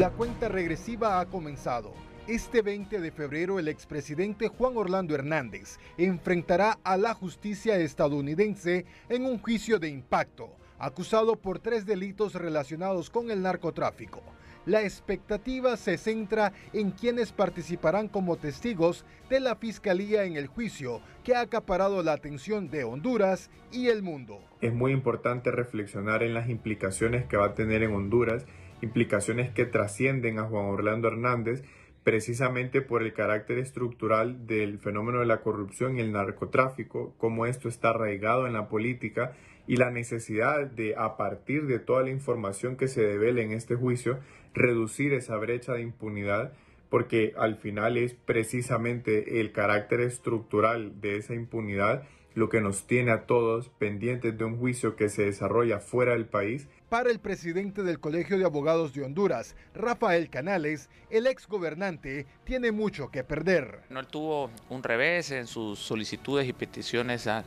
La cuenta regresiva ha comenzado. Este 20 de febrero el expresidente Juan Orlando Hernández enfrentará a la justicia estadounidense en un juicio de impacto, acusado por tres delitos relacionados con el narcotráfico. La expectativa se centra en quienes participarán como testigos de la Fiscalía en el juicio que ha acaparado la atención de Honduras y el mundo. Es muy importante reflexionar en las implicaciones que va a tener en Honduras implicaciones que trascienden a Juan Orlando Hernández precisamente por el carácter estructural del fenómeno de la corrupción y el narcotráfico, cómo esto está arraigado en la política y la necesidad de, a partir de toda la información que se devela en este juicio, reducir esa brecha de impunidad, porque al final es precisamente el carácter estructural de esa impunidad lo que nos tiene a todos pendientes de un juicio que se desarrolla fuera del país. Para el presidente del Colegio de Abogados de Honduras, Rafael Canales, el ex gobernante tiene mucho que perder. No tuvo un revés en sus solicitudes y peticiones al,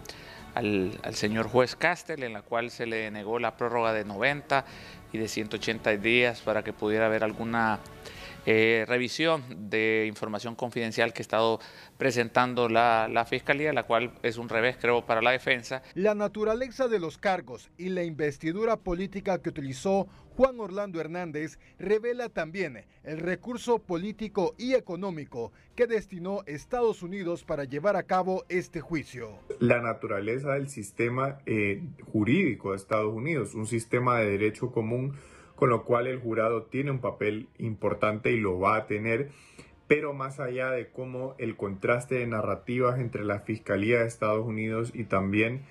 al, señor juez Castel, en la cual se le negó la prórroga de 90 y de 180 días para que pudiera haber alguna eh, revisión de información confidencial que ha estado presentando la, Fiscalía, la cual es un revés, creo, para la defensa. La naturaleza de los cargos y la investidura política que utilizó Juan Orlando Hernández revela también el recurso político y económico que destinó Estados Unidos para llevar a cabo este juicio. La naturaleza del sistema eh, jurídico de Estados Unidos, un sistema de derecho común con lo cual el jurado tiene un papel importante y lo va a tener. Pero más allá de cómo el contraste de narrativas entre la Fiscalía de Estados Unidos y también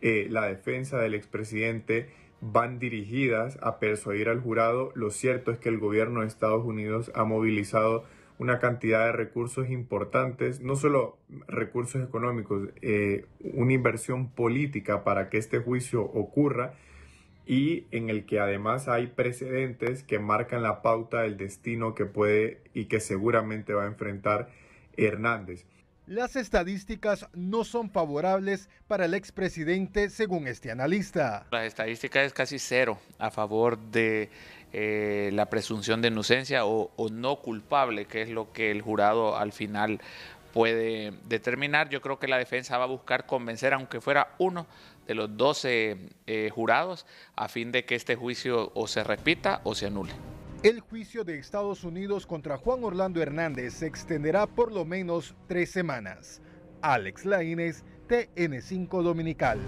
eh, la defensa del expresidente van dirigidas a persuadir al jurado, lo cierto es que el gobierno de Estados Unidos ha movilizado una cantidad de recursos importantes, no solo recursos económicos, eh, una inversión política para que este juicio ocurra y en el que además hay precedentes que marcan la pauta del destino que puede y que seguramente va a enfrentar Hernández. Las estadísticas no son favorables para el expresidente, según este analista. Las estadísticas es casi cero a favor de eh, la presunción de inocencia o, no culpable, que es lo que el jurado al final puede determinar. Yo creo que la defensa va a buscar convencer, aunque fuera uno de los 12 eh, jurados, a fin de que este juicio o se repita o se anule. El juicio de Estados Unidos contra Juan Orlando Hernández se extenderá por lo menos tres semanas. Alex Laínez, TN5 Dominical.